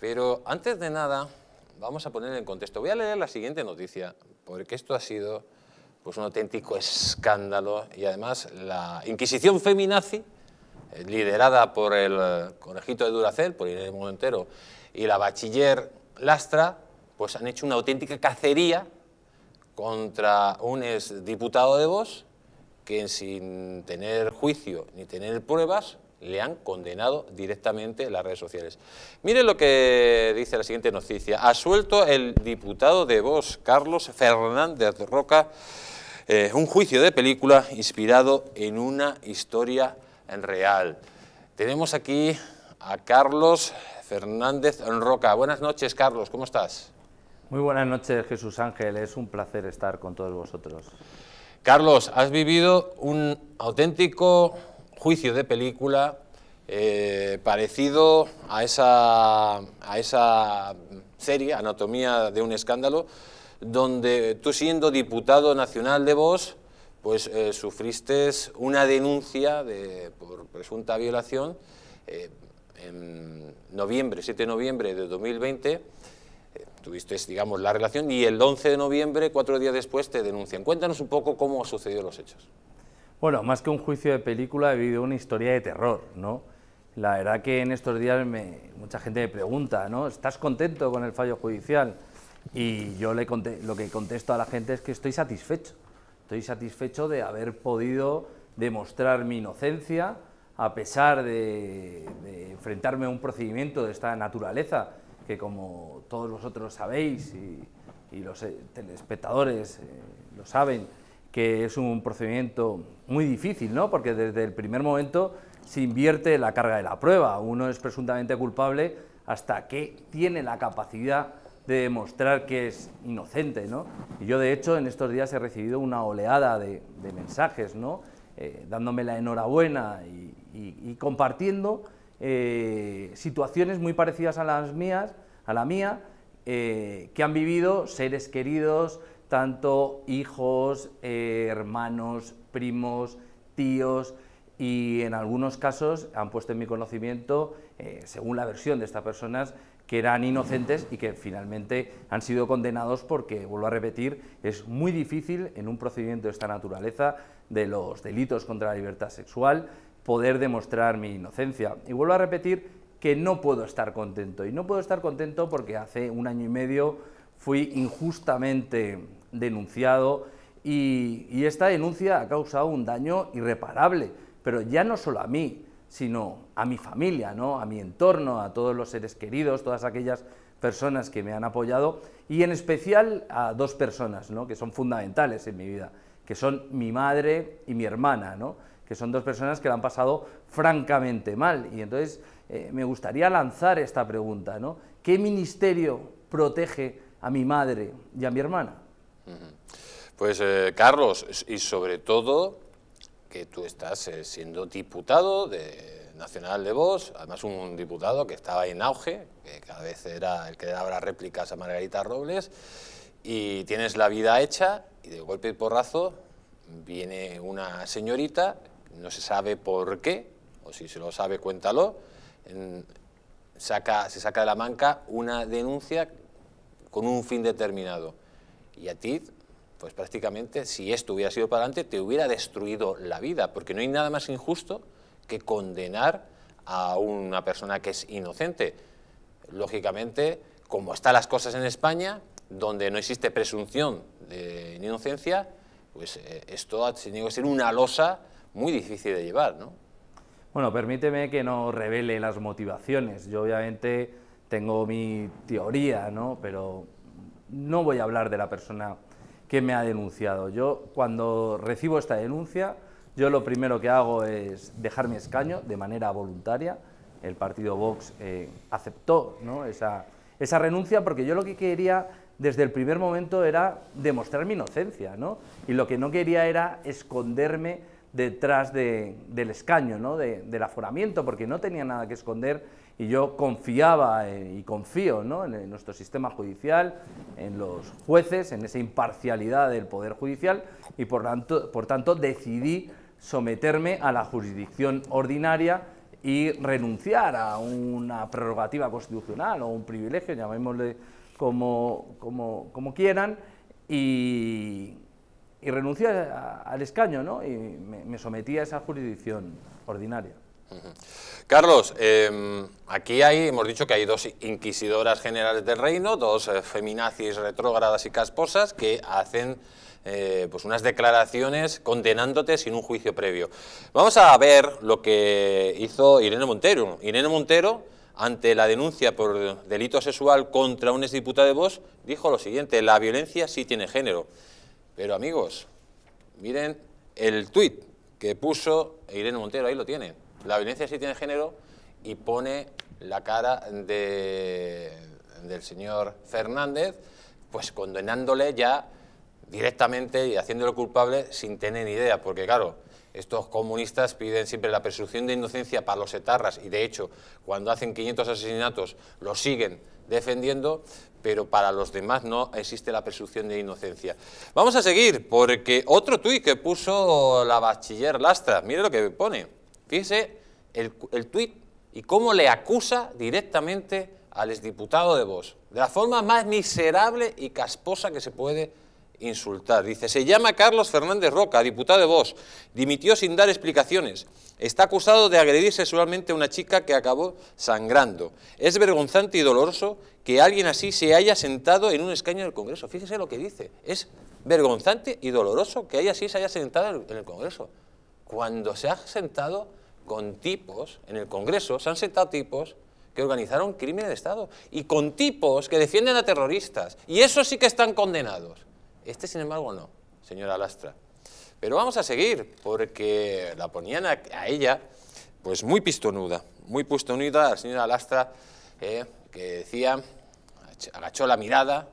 Pero antes de nada, vamos a poner en contexto. Voy a leer la siguiente noticia, porque esto ha sido pues, un auténtico escándalo y además la Inquisición feminazi, eh, liderada por el conejito de Duracel, por mundo entero y la bachiller Lastra, pues han hecho una auténtica cacería contra un exdiputado de vos que sin tener juicio ni tener pruebas le han condenado directamente las redes sociales. Mire lo que dice la siguiente noticia. Ha suelto el diputado de Vox, Carlos Fernández Roca, eh, un juicio de película inspirado en una historia real. Tenemos aquí a Carlos Fernández Roca. Buenas noches, Carlos, ¿cómo estás? Muy buenas noches, Jesús Ángel. Es un placer estar con todos vosotros. Carlos, has vivido un auténtico juicio de película eh, parecido a esa, a esa serie, Anatomía de un escándalo, donde tú siendo diputado nacional de Vos, pues sufristes eh, sufriste una denuncia por presunta violación eh, en noviembre, 7 de noviembre de 2020, tuviste, digamos, la relación y el 11 de noviembre, cuatro días después, te denuncian. Cuéntanos un poco cómo sucedió los hechos. Bueno, más que un juicio de película, he vivido una historia de terror, ¿no? La verdad que en estos días mucha gente me pregunta, ¿no? ¿Estás contento con el fallo judicial? Y yo le lo que contesto a la gente es que estoy satisfecho. Estoy satisfecho de haber podido demostrar mi inocencia a pesar de, enfrentarme a un procedimiento de esta naturaleza que como todos vosotros sabéis y, los eh, telespectadores eh, lo saben, que es un procedimiento muy difícil, ¿no? porque desde el primer momento se invierte la carga de la prueba. Uno es presuntamente culpable hasta que tiene la capacidad de demostrar que es inocente. ¿no? Y yo, de hecho, en estos días he recibido una oleada de, mensajes, ¿no? Eh, dándome la enhorabuena y, compartiendo eh, situaciones muy parecidas a las mías, a la mía, eh, que han vivido seres queridos, tanto hijos, eh, hermanos, primos, tíos y en algunos casos han puesto en mi conocimiento, eh, según la versión de estas personas, que eran inocentes y que finalmente han sido condenados porque, vuelvo a repetir, es muy difícil en un procedimiento de esta naturaleza, de los delitos contra la libertad sexual, poder demostrar mi inocencia. Y vuelvo a repetir que no puedo estar contento. Y no puedo estar contento porque hace un año y medio fui injustamente denunciado y, esta denuncia ha causado un daño irreparable, pero ya no solo a mí, sino a mi familia, ¿no? a mi entorno, a todos los seres queridos, todas aquellas personas que me han apoyado y en especial a dos personas ¿no? que son fundamentales en mi vida, que son mi madre y mi hermana, ¿no? que son dos personas que la han pasado francamente mal. Y entonces eh, me gustaría lanzar esta pregunta, ¿qué ministerio protege a mi madre y a mi hermana? Pues eh, Carlos, y sobre todo que tú estás eh, siendo diputado de Nacional de voz, además un diputado que estaba en auge, que cada vez era el que daba réplicas a Margarita Robles, y tienes la vida hecha y de golpe y porrazo viene una señorita, no se sabe por qué, o si se lo sabe cuéntalo, saca, se saca de la manca una denuncia con un fin determinado. Y a ti, pues prácticamente, si esto hubiera sido para adelante, te hubiera destruido la vida, porque no hay nada más injusto que condenar a una persona que es inocente. Lógicamente, como están las cosas en España, donde no existe presunción de inocencia, pues eh, esto ha tenido que ser una losa muy difícil de llevar, ¿no? Bueno, permíteme que no revele las motivaciones. Yo obviamente tengo mi teoría, ¿no? Pero no voy a hablar de la persona que me ha denunciado. Yo cuando recibo esta denuncia, yo lo primero que hago es dejar mi escaño de manera voluntaria. El partido Vox eh, aceptó esa, renuncia porque yo lo que quería desde el primer momento era demostrar mi inocencia, Y lo que no quería era esconderme detrás del escaño, ¿no? del aforamiento, porque no tenía nada que esconder y yo confiaba eh, y confío en, nuestro sistema judicial, en los jueces, en esa imparcialidad del Poder Judicial y por tanto, por tanto decidí someterme a la jurisdicción ordinaria y renunciar a una prerrogativa constitucional o un privilegio, llamémosle como, quieran, y, y renuncié al escaño y me sometí a esa jurisdicción ordinaria. Carlos, em, aquí hay, hemos dicho que hay dos inquisidoras generales del reino, dos eh, feminazis retrógradas y casposas, que hacen eh, pues unas declaraciones condenándote sin un juicio previo. Vamos a ver lo que hizo Irene Montero. Irene Montero, ante la denuncia por delito sexual contra un exdiputado de Vox, dijo lo siguiente, la violencia sí tiene género. Pero amigos, miren el tuit que puso Irene Montero, ahí lo tienen la violencia sí tiene género y pone la cara de, del señor Fernández, pues condenándole ya directamente y haciéndolo culpable sin tener idea, porque claro, estos comunistas piden siempre la presunción de inocencia para los etarras y de hecho cuando hacen 500 asesinatos los siguen defendiendo, pero para los demás no existe la presunción de inocencia. Vamos a seguir porque otro tuit que puso la bachiller Lastra, mire lo que pone. Fíjese el, el tuit y cómo le acusa directamente al exdiputado de Vox, de la forma más miserable y casposa que se puede insultar. Dice, se llama Carlos Fernández Roca, diputado de Vox, dimitió sin dar explicaciones. Está acusado de agredir sexualmente a una chica que acabó sangrando. Es vergonzante y doloroso que alguien así se haya sentado en un escaño del Congreso. Fíjese lo que dice. Es vergonzante y doloroso que alguien así se haya sentado en el Congreso. Cuando se ha sentado con tipos, en el Congreso se han sentado tipos que organizaron crímenes de Estado y con tipos que defienden a terroristas. Y eso sí que están condenados. Este, sin embargo, no, señora Lastra. Pero vamos a seguir, porque la ponían a, ella pues muy pistonuda, muy pistonuda la señora Lastra, eh, que decía, agachó la mirada,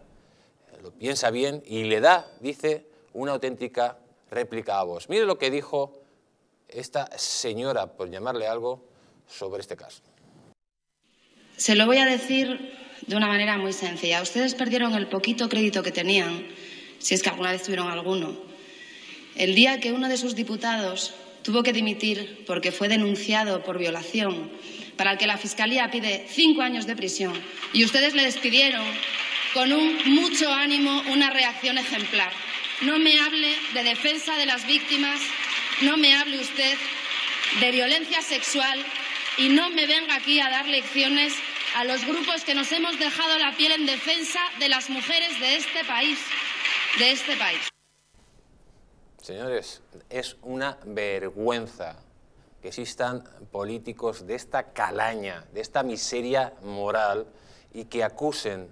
eh, lo piensa bien y le da, dice, una auténtica réplica a vos. Mire lo que dijo esta señora, por llamarle algo, sobre este caso? Se lo voy a decir de una manera muy sencilla. Ustedes perdieron el poquito crédito que tenían, si es que alguna vez tuvieron alguno. El día que uno de sus diputados tuvo que dimitir porque fue denunciado por violación, para el que la Fiscalía pide cinco años de prisión, y ustedes le despidieron con un mucho ánimo, una reacción ejemplar. No me hable de defensa de las víctimas no me hable usted de violencia sexual y no me venga aquí a dar lecciones a los grupos que nos hemos dejado la piel en defensa de las mujeres de este país, de este país. Señores, es una vergüenza que existan políticos de esta calaña, de esta miseria moral y que acusen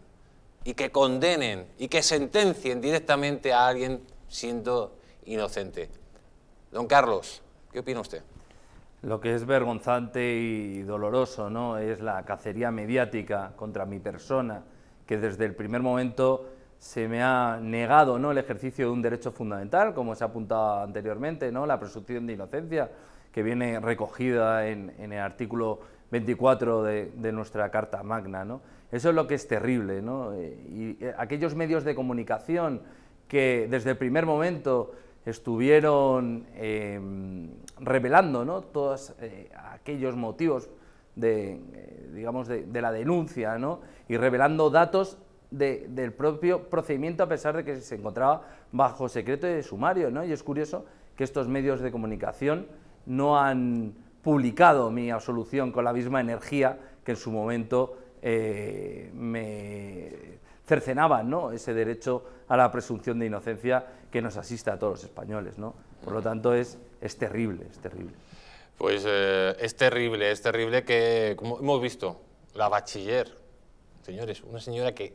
y que condenen y que sentencien directamente a alguien siendo inocente. Don Carlos, ¿qué opina usted? Lo que es vergonzante y doloroso ¿no? es la cacería mediática contra mi persona, que desde el primer momento se me ha negado ¿no? el ejercicio de un derecho fundamental, como se ha apuntado anteriormente, ¿no? la presunción de inocencia, que viene recogida en, el artículo 24 de, nuestra Carta Magna. ¿no? Eso es lo que es terrible. ¿no? Eh, y eh, aquellos medios de comunicación que desde el primer momento estuvieron em, revelando ¿no? todos eh, aquellos motivos de, eh, digamos de, la denuncia y revelando datos del propio procedimiento a pesar de que se encontraba bajo secreto de sumario. ¿no? Y es curioso que estos medios de comunicación no han publicado mi absolución con la misma energía que en su momento eh, me cercenaban ¿no? ese derecho a la presunción de inocencia que nos asiste a todos los españoles. ¿no? Por lo tanto, es, es terrible, es terrible. Pues eh, es terrible, es terrible que, como hemos visto, la bachiller, señores, una señora que,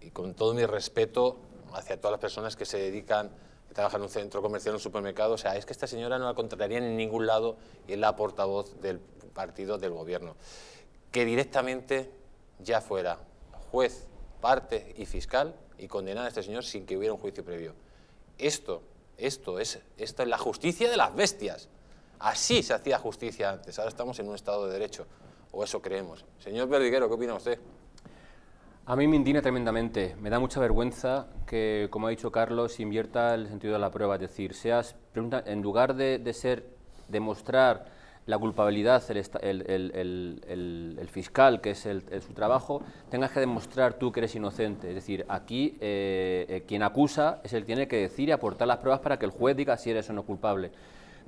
y con todo mi respeto hacia todas las personas que se dedican trabajan en un centro comercial, en un supermercado. O sea, es que esta señora no la contratarían en ningún lado y es la portavoz del partido del gobierno. Que directamente ya fuera juez parte y fiscal y condenar a este señor sin que hubiera un juicio previo. Esto, esto es, esto es la justicia de las bestias. Así se hacía justicia antes, ahora estamos en un Estado de Derecho, o eso creemos. Señor Verdiguero, ¿qué opina usted? A mí me indigna tremendamente. Me da mucha vergüenza que, como ha dicho Carlos, invierta el sentido de la prueba. Es decir, seas, en lugar de, de ser, demostrar la culpabilidad, el, fiscal, que es su trabajo, tengas que demostrar tú que eres inocente. Es decir, aquí eh, eh, quien acusa es el que tiene que decir y aportar las pruebas para que el juez diga si eres o no culpable.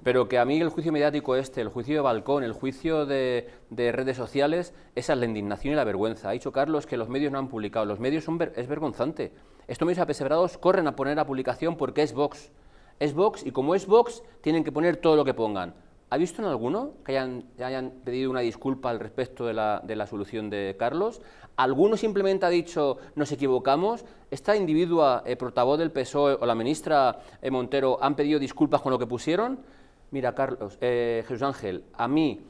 Pero que a mí el juicio mediático este, el juicio de balcón, el juicio de, redes sociales, esa es la indignación y la vergüenza. Ha dicho Carlos que los medios no han publicado. Los medios son es vergonzante. Estos medios apesebrados corren a poner a publicación porque es Vox. Es Vox y como es Vox tienen que poner todo lo que pongan ¿Ha visto en alguno que hayan, pedido una disculpa al respecto de la, solución de Carlos? ¿Alguno simplemente ha dicho, nos equivocamos? ¿Esta individua, eh, portavoz del PSOE o la ministra eh, Montero, han pedido disculpas con lo que pusieron? Mira, Carlos, eh, Jesús Ángel, a mí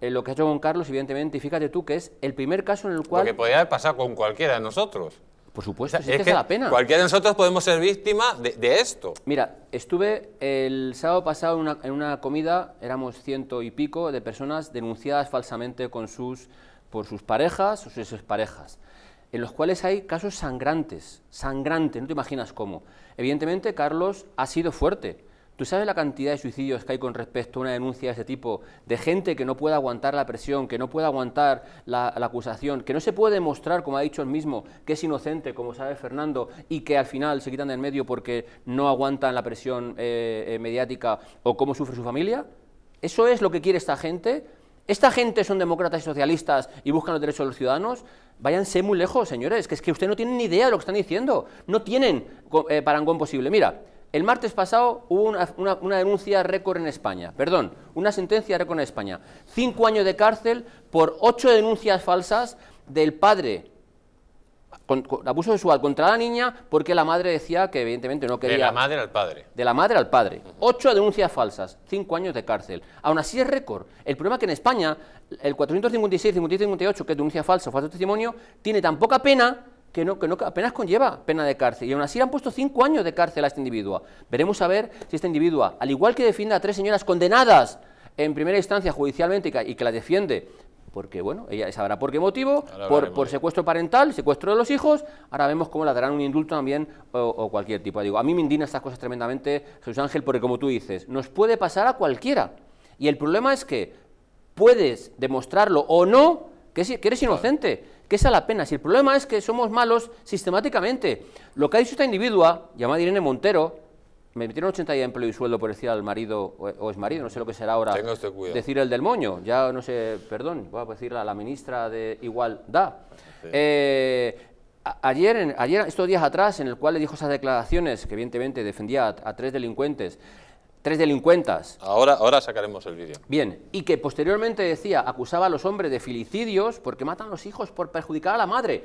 eh, lo que ha hecho con Carlos, evidentemente, y fíjate tú que es el primer caso en el cual... Lo que podría haber pasado con cualquiera de nosotros. Por supuesto, es, que, es la pena. Cualquiera de nosotros podemos ser víctima de, esto. Mira, estuve el sábado pasado en una, comida, éramos ciento y pico de personas denunciadas falsamente con sus, por sus parejas o sus exparejas, en los cuales hay casos sangrantes, sangrantes, no te imaginas cómo. Evidentemente, Carlos ha sido fuerte, ¿Tú sabes la cantidad de suicidios que hay con respecto a una denuncia de ese tipo? De gente que no puede aguantar la presión, que no puede aguantar la, acusación, que no se puede demostrar, como ha dicho él mismo, que es inocente, como sabe Fernando, y que al final se quitan del medio porque no aguantan la presión eh, eh, mediática o cómo sufre su familia. ¿Eso es lo que quiere esta gente? ¿Esta gente son demócratas y socialistas y buscan los derechos de los ciudadanos? Váyanse muy lejos, señores, que es que ustedes no tienen ni idea de lo que están diciendo. No tienen eh, parangón posible. Mira, el martes pasado hubo una, denuncia récord en España, perdón, una sentencia récord en España. Cinco años de cárcel por ocho denuncias falsas del padre con, abuso sexual contra la niña porque la madre decía que evidentemente no quería... De la madre al padre. De la madre al padre. Ocho denuncias falsas, cinco años de cárcel. Aún así es récord. El problema es que en España el 456, 57, 58, que es denuncia falsa o falso testimonio, tiene tan poca pena que, no, que no, apenas conlleva pena de cárcel. Y aún así han puesto cinco años de cárcel a este individuo Veremos a ver si esta individua, al igual que defiende a tres señoras condenadas en primera instancia judicialmente y que, la defiende, porque bueno, ella sabrá por qué motivo, por, secuestro parental, secuestro de los hijos, ahora vemos cómo la darán un indulto también o, cualquier tipo. Digo, a mí me indigna estas cosas tremendamente, Jesús Ángel, porque como tú dices, nos puede pasar a cualquiera. Y el problema es que puedes demostrarlo o no que, eres inocente que a la pena. Si el problema es que somos malos sistemáticamente. Lo que ha dicho esta individua, llamada Irene Montero, me metieron 80 días de empleo y sueldo por decir al marido o, marido, no sé lo que será ahora decir el del moño, ya no sé, perdón, voy a decir a la ministra de Igualdad. Eh, ayer, ayer, estos días atrás, en el cual le dijo esas declaraciones, que evidentemente defendía a tres delincuentes, tres delincuentas. Ahora, ahora sacaremos el vídeo. Bien, y que posteriormente decía, acusaba a los hombres de filicidios porque matan a los hijos por perjudicar a la madre.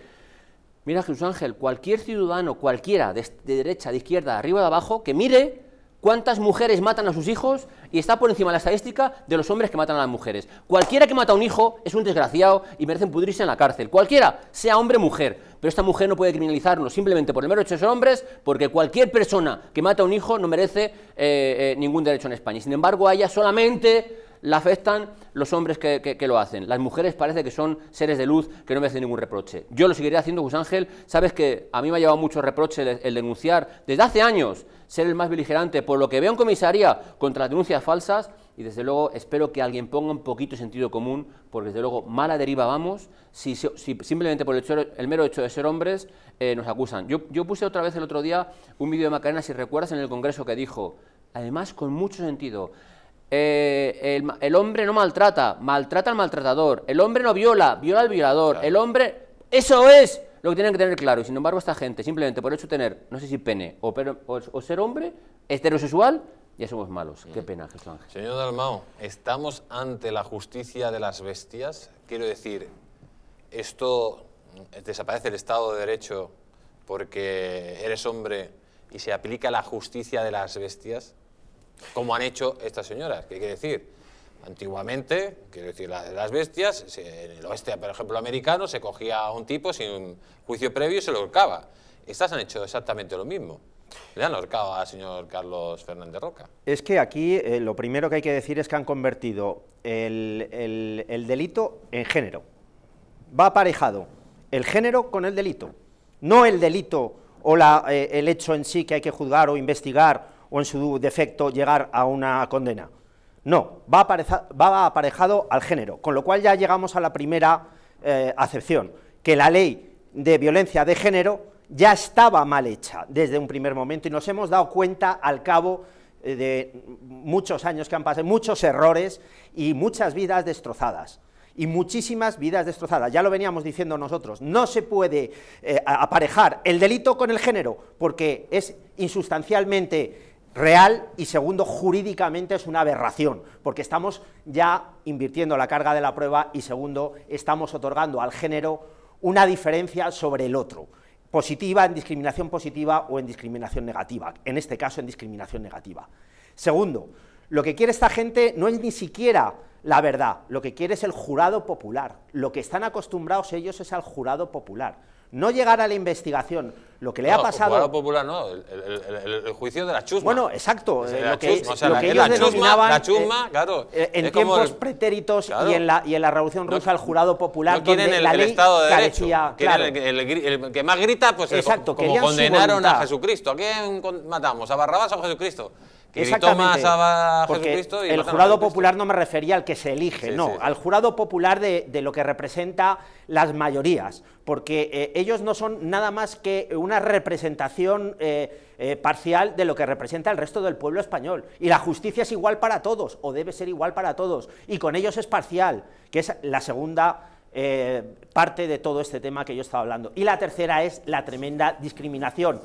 Mira, Jesús Ángel, cualquier ciudadano, cualquiera, de, derecha, de izquierda, de arriba, de abajo, que mire cuántas mujeres matan a sus hijos y está por encima de la estadística de los hombres que matan a las mujeres. Cualquiera que mata a un hijo es un desgraciado y merece pudrirse en la cárcel. Cualquiera, sea hombre o mujer. Pero esta mujer no puede criminalizarnos simplemente por el mero hecho de ser hombres, porque cualquier persona que mata a un hijo no merece eh, eh, ningún derecho en España. Sin embargo, haya solamente la afectan los hombres que, lo hacen. Las mujeres parece que son seres de luz que no me hacen ningún reproche. Yo lo seguiré haciendo, Gus Ángel. Sabes que a mí me ha llevado mucho reproche el, denunciar desde hace años ser el más beligerante por lo que veo en comisaría contra denuncias falsas y desde luego espero que alguien ponga un poquito de sentido común, porque desde luego mala deriva vamos si, simplemente por el, mero hecho de ser hombres eh, nos acusan. Yo, yo, puse otra vez el otro día un vídeo de Macarena, si recuerdas, en el Congreso que dijo, además con mucho sentido, eh, el, hombre no maltrata, maltrata al maltratador. El hombre no viola, viola al violador. El hombre. Eso es lo que tienen que tener claro. Y sin embargo, esta gente, simplemente por hecho tener, no sé si pene o, ser hombre, heterosexual, ya somos malos. Qué pena, Jesús Ángel. Señor Dalmao, ¿estamos ante la justicia de las bestias? Quiero decir, esto desaparece el Estado de Derecho porque eres hombre y se aplica la justicia de las bestias como han hecho estas señoras, que hay que decir, antiguamente, quiero decir, las bestias, en el oeste, por ejemplo, americano, se cogía a un tipo sin juicio previo y se lo ahorcaba. Estas han hecho exactamente lo mismo. Le han ahorcado al señor Carlos Fernández Roca. Es que aquí eh, lo primero que hay que decir es que han convertido el, delito en género. Va aparejado el género con el delito. No el delito o la, eh, el hecho en sí que hay que juzgar o investigar o en su defecto llegar a una condena. No, va, aparejado al género, con lo cual ya llegamos a la primera eh, acepción, que la ley de violencia de género ya estaba mal hecha desde un primer momento y nos hemos dado cuenta al cabo eh, de muchos años que han pasado, muchos errores y muchas vidas destrozadas y muchísimas vidas destrozadas. Ya lo veníamos diciendo nosotros, no se puede eh, aparejar el delito con el género porque es insustancialmente real y segundo, jurídicamente es una aberración, porque estamos ya invirtiendo la carga de la prueba y segundo, estamos otorgando al género una diferencia sobre el otro, positiva en discriminación positiva o en discriminación negativa, en este caso en discriminación negativa. Segundo, lo que quiere esta gente no es ni siquiera la verdad, lo que quiere es el jurado popular, lo que están acostumbrados ellos es al jurado popular no llegar a la investigación, lo que le ha pasado. Jurado popular no, el, juicio de la chusma. Bueno, exacto. Eh, lo que, ellos la eh, claro. Eh, en tiempos pretéritos y, en la, y en la Revolución Rusa, el jurado popular. No quieren donde la ley Estado de carecía, Derecho. Claro. El, que más grita, pues exacto, como condenaron a Jesucristo. ¿A quién matamos? ¿A Barrabás o a Jesucristo? Exactamente. Gritó el jurado popular no me refería al que se elige, no, al jurado popular de, lo que representa las mayorías, porque eh, ellos no son nada más que una representación eh, eh, parcial de lo que representa el resto del pueblo español. Y la justicia es igual para todos, o debe ser igual para todos, y con ellos es parcial, que es la segunda parte de todo este tema que yo estaba hablando. Y la tercera es la tremenda discriminación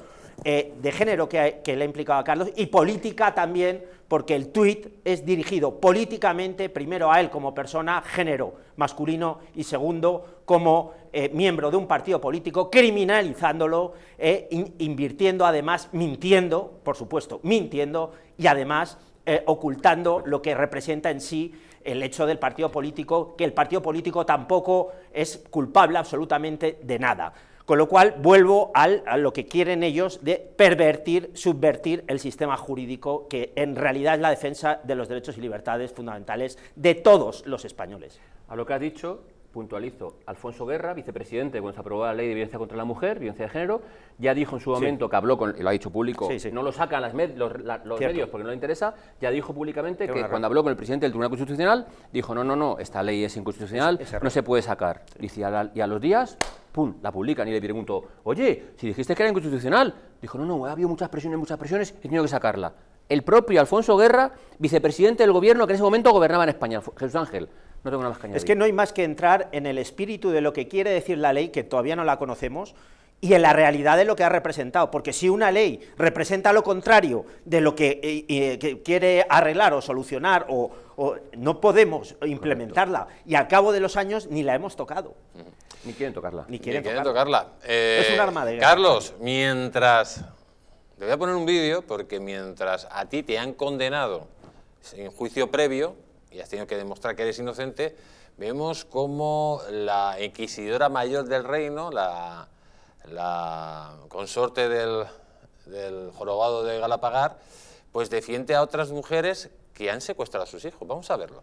eh, de género que, le ha implicado a Carlos y política también, porque el tuit es dirigido políticamente primero a él como persona, género masculino, y segundo como eh, miembro de un partido político, criminalizándolo, e invirtiendo además, mintiendo, por supuesto, mintiendo y además ocultando lo que representa en sí el hecho del partido político, que el partido político tampoco es culpable absolutamente de nada. Con lo cual vuelvo a lo que quieren ellos de pervertir, subvertir el sistema jurídico que en realidad es la defensa de los derechos y libertades fundamentales de todos los españoles. A lo que ha dicho, puntualizo, Alfonso Guerra, vicepresidente, cuando se aprobó la ley de violencia contra la mujer, violencia de género, ya dijo en su momento, que habló con, lo ha dicho público, no lo sacan las los, medios porque no le interesa, ya dijo públicamente que cuando habló con el presidente del Tribunal Constitucional, dijo, no, no, no, esta ley es inconstitucional, no se puede sacar. y a los días la publican ni le pregunto, oye, si dijiste que era inconstitucional, dijo, no, no, ha habido muchas presiones, muchas presiones, he tenido que sacarla. El propio Alfonso Guerra, vicepresidente del gobierno que en ese momento gobernaba en España, Jesús Ángel. No tengo nada más que añadir. Es que no hay más que entrar en el espíritu de lo que quiere decir la ley, que todavía no la conocemos, y en la realidad de lo que ha representado. Porque si una ley representa lo contrario de lo que, eh, eh, quiere arreglar o solucionar, o, no podemos implementarla. Y al cabo de los años ni la hemos tocado. Ni quieren tocarla. Ni quieren, tocarla. es un eh, arma de Carlos, mientras... Te voy a poner un vídeo porque mientras a ti te han condenado sin juicio previo y has tenido que demostrar que eres inocente, vemos como la inquisidora mayor del reino, la la consorte del, jorobado de Galapagar, pues defiende a otras mujeres que han secuestrado a sus hijos. Vamos a verlo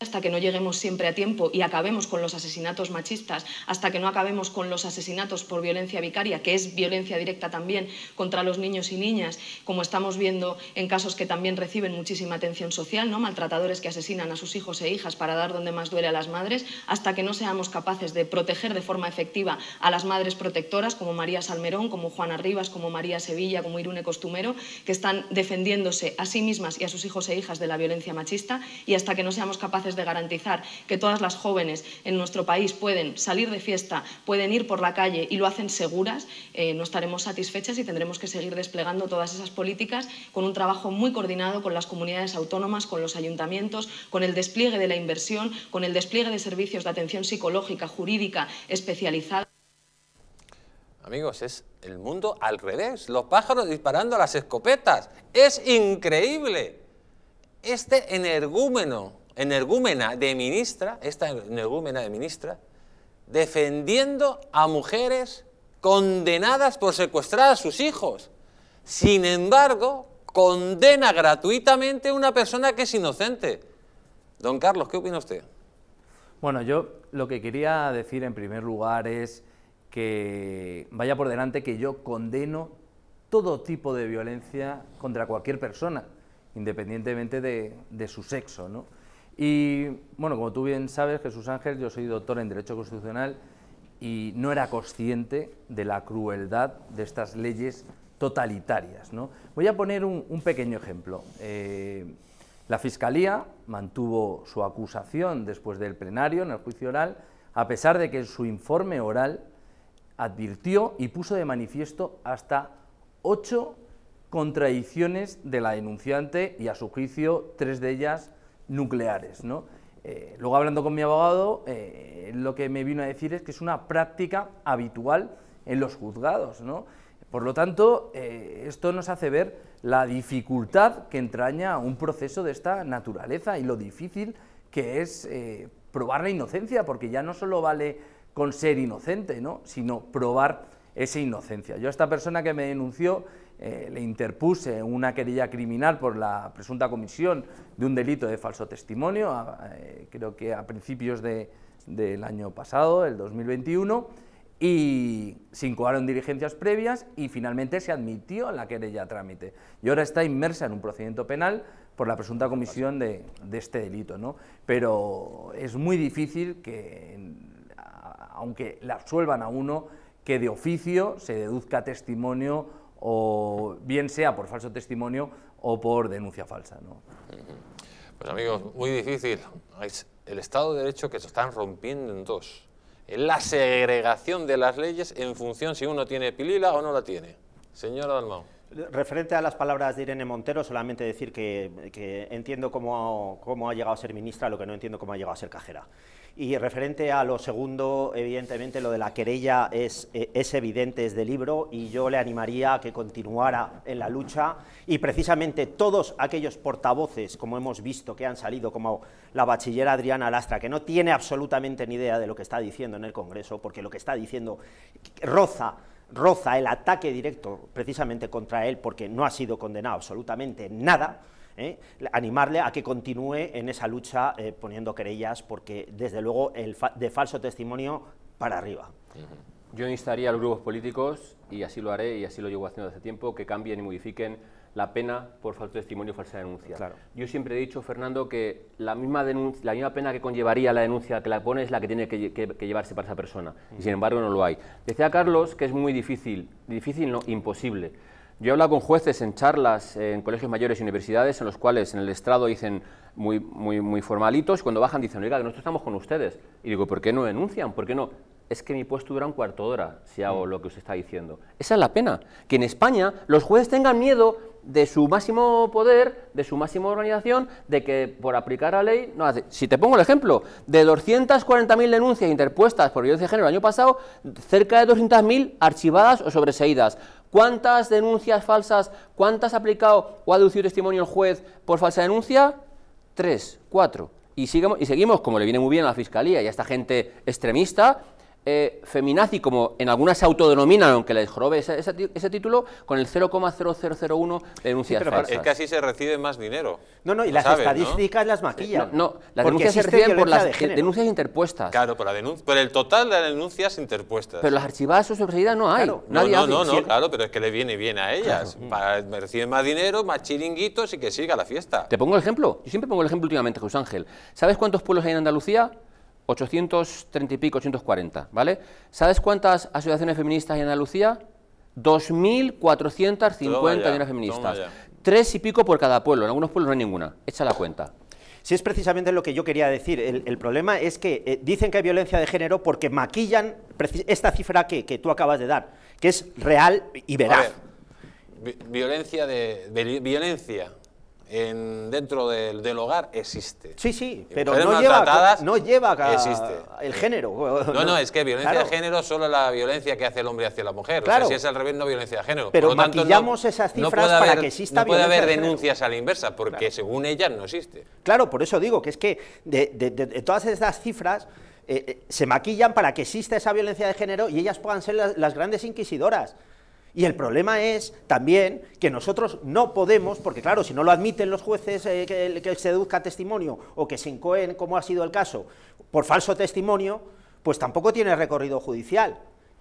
hasta que no lleguemos siempre a tiempo y acabemos con los asesinatos machistas, hasta que no acabemos con los asesinatos por violencia vicaria, que es violencia directa también contra los niños y niñas, como estamos viendo en casos que también reciben muchísima atención social, ¿no? maltratadores que asesinan a sus hijos e hijas para dar donde más duele a las madres, hasta que no seamos capaces de proteger de forma efectiva a las madres protectoras como María Salmerón, como Juana Rivas, como María Sevilla, como Irune Costumero, que están defendiéndose a sí mismas y a sus hijos e hijas de la violencia machista, y hasta que no seamos capaces de garantizar que todas las jóvenes en nuestro país pueden salir de fiesta, pueden ir por la calle y lo hacen seguras, eh, no estaremos satisfechas y tendremos que seguir desplegando todas esas políticas con un trabajo muy coordinado con las comunidades autónomas, con los ayuntamientos, con el despliegue de la inversión, con el despliegue de servicios de atención psicológica, jurídica, especializada. Amigos, es el mundo al revés, los pájaros disparando a las escopetas. Es increíble. Este energúmeno energúmena de ministra, esta energúmena de ministra, defendiendo a mujeres condenadas por secuestrar a sus hijos. Sin embargo, condena gratuitamente a una persona que es inocente. Don Carlos, ¿qué opina usted? Bueno, yo lo que quería decir en primer lugar es que vaya por delante que yo condeno todo tipo de violencia contra cualquier persona, independientemente de, de su sexo, ¿no? Y bueno, como tú bien sabes, Jesús Ángel, yo soy doctor en Derecho Constitucional y no era consciente de la crueldad de estas leyes totalitarias. ¿no? Voy a poner un, pequeño ejemplo. Eh, la Fiscalía mantuvo su acusación después del plenario en el juicio oral, a pesar de que en su informe oral advirtió y puso de manifiesto hasta ocho contradicciones de la denunciante y a su juicio tres de ellas nucleares. ¿no? Eh, luego hablando con mi abogado, eh, lo que me vino a decir es que es una práctica habitual en los juzgados. ¿no? Por lo tanto, eh, esto nos hace ver la dificultad que entraña un proceso de esta naturaleza y lo difícil que es probar la inocencia, porque ya no solo vale con ser inocente, sino probar esa inocencia. Yo a esta persona que me denunció eh, le interpuse una querella criminal por la presunta comisión de un delito de falso testimonio, eh, creo que a principios de, del año pasado, el 2021, y se incoaron diligencias previas y finalmente se admitió la querella a trámite. Y ahora está inmersa en un procedimiento penal por la presunta comisión de, este delito. ¿no? Pero es muy difícil que, aunque la absuelvan a uno, que de oficio se deduzca testimonio o bien sea por falso testimonio o por denuncia falsa. Pues amigos, muy difícil. el Estado de Derecho que se están rompiendo en dos. Es la segregación de las leyes en función si uno tiene pilila o no la tiene. Señora Dalmau. Referente a las palabras de Irene Montero, solamente decir que, entiendo cómo, ha llegado a ser ministra, lo que no entiendo cómo ha llegado a ser cajera. Y referente a lo segundo, evidentemente lo de la querella es, es evidente, es de libro, y yo le animaría a que continuara en la lucha. Y precisamente todos aquellos portavoces, como hemos visto, que han salido, como la bachillera Adriana Lastra, que no tiene absolutamente ni idea de lo que está diciendo en el Congreso, porque lo que está diciendo roza roza el ataque directo precisamente contra él porque no ha sido condenado absolutamente nada, ¿eh? animarle a que continúe en esa lucha eh, poniendo querellas, porque desde luego el de falso testimonio para arriba. Yo instaría a los grupos políticos, y así lo haré y así lo llevo haciendo desde tiempo, que cambien y modifiquen la pena por falso testimonio o falsa denuncia. Yo siempre he dicho, Fernando, que la misma, denuncia, la misma pena que conllevaría la denuncia que la pone es la que tiene que, llevarse para esa persona. Y sin embargo no lo hay. Decía Carlos que es muy difícil, difícil no, imposible. Yo he hablado con jueces en charlas eh, en colegios mayores y universidades en los cuales en el estrado dicen muy, muy, muy formalitos, cuando bajan dicen, oiga, nosotros estamos con ustedes. Y digo, ¿por qué no denuncian? ¿Por qué no? es que mi puesto dura un cuarto de hora si hago mm. lo que usted está diciendo. Esa es la pena, que en España los jueces tengan miedo de su máximo poder, de su máxima organización, de que por aplicar la ley no Si te pongo el ejemplo, de 240.000 denuncias interpuestas por violencia de género el año pasado, cerca de 200.000 archivadas o sobreseídas. ¿Cuántas denuncias falsas, cuántas ha aplicado o ha deducido testimonio el juez por falsa denuncia? Tres, cuatro. Y, sigamos, y seguimos, como le viene muy bien a la Fiscalía y a esta gente extremista, eh, feminazi, como en algunas se autodenominan, aunque les jorobe ese, ese, título, con el 0,0001 denuncias sí, pero falsas. Es que así se recibe más dinero. No, no, y las estadísticas las maquillan. No, las denuncias se reciben por las denuncias interpuestas. Claro, por, la por, el total de las denuncias interpuestas. Pero las archivadas o sobreseídas no hay. no, no, no, claro, pero es que le viene bien a ellas. Mm. reciben más dinero, más chiringuitos y que siga la fiesta. Te pongo el ejemplo. Yo siempre pongo el ejemplo últimamente, José Ángel. ¿Sabes cuántos pueblos hay en Andalucía? 830 y pico, 840, ¿vale? ¿Sabes cuántas asociaciones feministas hay en Andalucía? 2.450 asociaciones feministas. Tres y pico por cada pueblo, en algunos pueblos no hay ninguna, echa la cuenta. Si sí, es precisamente lo que yo quería decir. El, problema es que eh, dicen que hay violencia de género porque maquillan esta cifra que, tú acabas de dar, que es real y veraz. violencia de, de, violencia en, dentro del, del, hogar existe. Sí, sí, eh, pero no lleva, no lleva, existe. el género. No, no, es que violencia de género solo la violencia que hace el hombre hacia la mujer. si es al revés, no violencia de género. Pero maquillamos esas cifras para que exista No puede haber denuncias a la inversa, porque según ellas no existe. Claro, por eso digo que es que de, de, todas esas cifras... Eh, eh, se maquillan para que exista esa violencia de género y ellas puedan ser las grandes inquisidoras. Y el problema es también que nosotros no podemos, porque claro, si no lo admiten los jueces eh, que, se deduzca testimonio o que se incoen, como ha sido el caso, por falso testimonio, pues tampoco tiene recorrido judicial.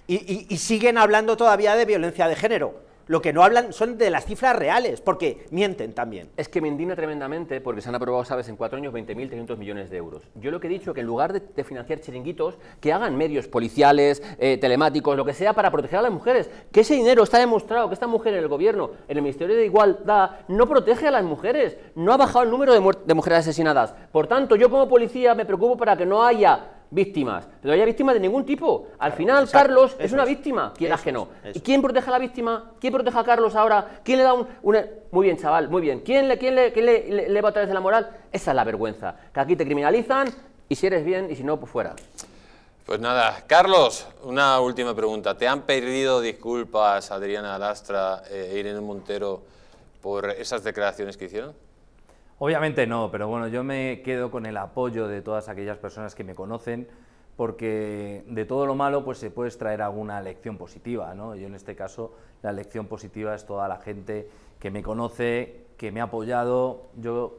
y siguen hablando todavía de violencia de género lo que no hablan son de las cifras reales, porque mienten también. Es que me indigna tremendamente porque se han aprobado, sabes, en cuatro años 20.300 millones de euros. Yo lo que he dicho es que en lugar de, financiar chiringuitos, que hagan medios policiales, eh, telemáticos, lo que sea, para proteger a las mujeres. Que ese dinero está demostrado, que esta mujer en el gobierno, en el Ministerio de Igualdad, no protege a las mujeres. No ha bajado el número de mujeres asesinadas. Por tanto, yo como policía me preocupo para que no haya víctimas. Pero no víctimas de ningún tipo. Al final, Carlos es una víctima, quieras que no. ¿Y quién protege a la víctima? ¿Quién protege a Carlos ahora? ¿Quién le da un...? Muy bien, chaval, muy bien. ¿Quién, le, quién, le, le, va a través de la moral? Esa es la vergüenza. Que aquí te criminalizan y si eres bien y si no, pues fuera. Pues nada, Carlos, una última pregunta. ¿Te han pedido disculpas Adriana Alastra e eh, Irene Montero por esas declaraciones que hicieron? Obviamente no, pero bueno, yo me quedo con el apoyo de todas aquellas personas que me conocen, porque de todo lo malo pues se puede extraer alguna lección positiva, ¿no? Yo en este caso la lección positiva es toda la gente que me conoce, que me ha apoyado, yo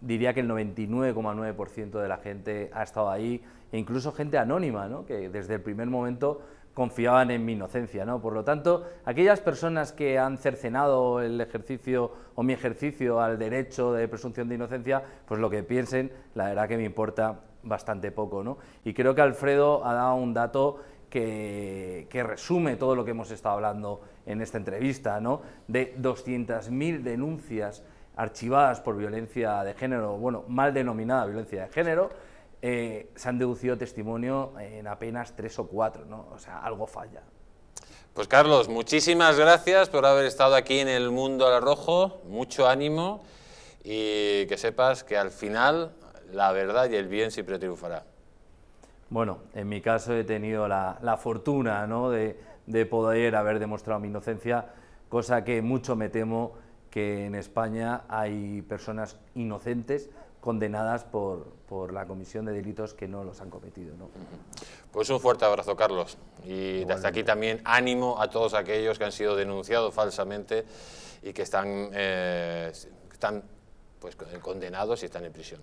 diría que el 99,9% de la gente ha estado ahí, e incluso gente anónima, ¿no? que desde el primer momento confiaban en mi inocencia. Por lo tanto, aquellas personas que han cercenado el ejercicio o mi ejercicio al derecho de presunción de inocencia, pues lo que piensen, la verdad que me importa bastante poco. Y creo que Alfredo ha dado un dato que, resume todo lo que hemos estado hablando en esta entrevista, ¿no? de 200.000 denuncias archivadas por violencia de género, bueno, mal denominada violencia de género, eh, se han deducido testimonio en apenas tres o cuatro, ¿no? O sea, algo falla. Pues Carlos, muchísimas gracias por haber estado aquí en el Mundo al Rojo, mucho ánimo y que sepas que al final la verdad y el bien siempre triunfará. Bueno, en mi caso he tenido la, fortuna ¿no? de poder haber demostrado mi inocencia, cosa que mucho me temo que en España hay personas inocentes condenadas por, por, la comisión de delitos que no los han cometido. Pues un fuerte abrazo, Carlos. Y desde aquí también ánimo a todos aquellos que han sido denunciados falsamente y que están, eh, están pues, condenados y están en prisión.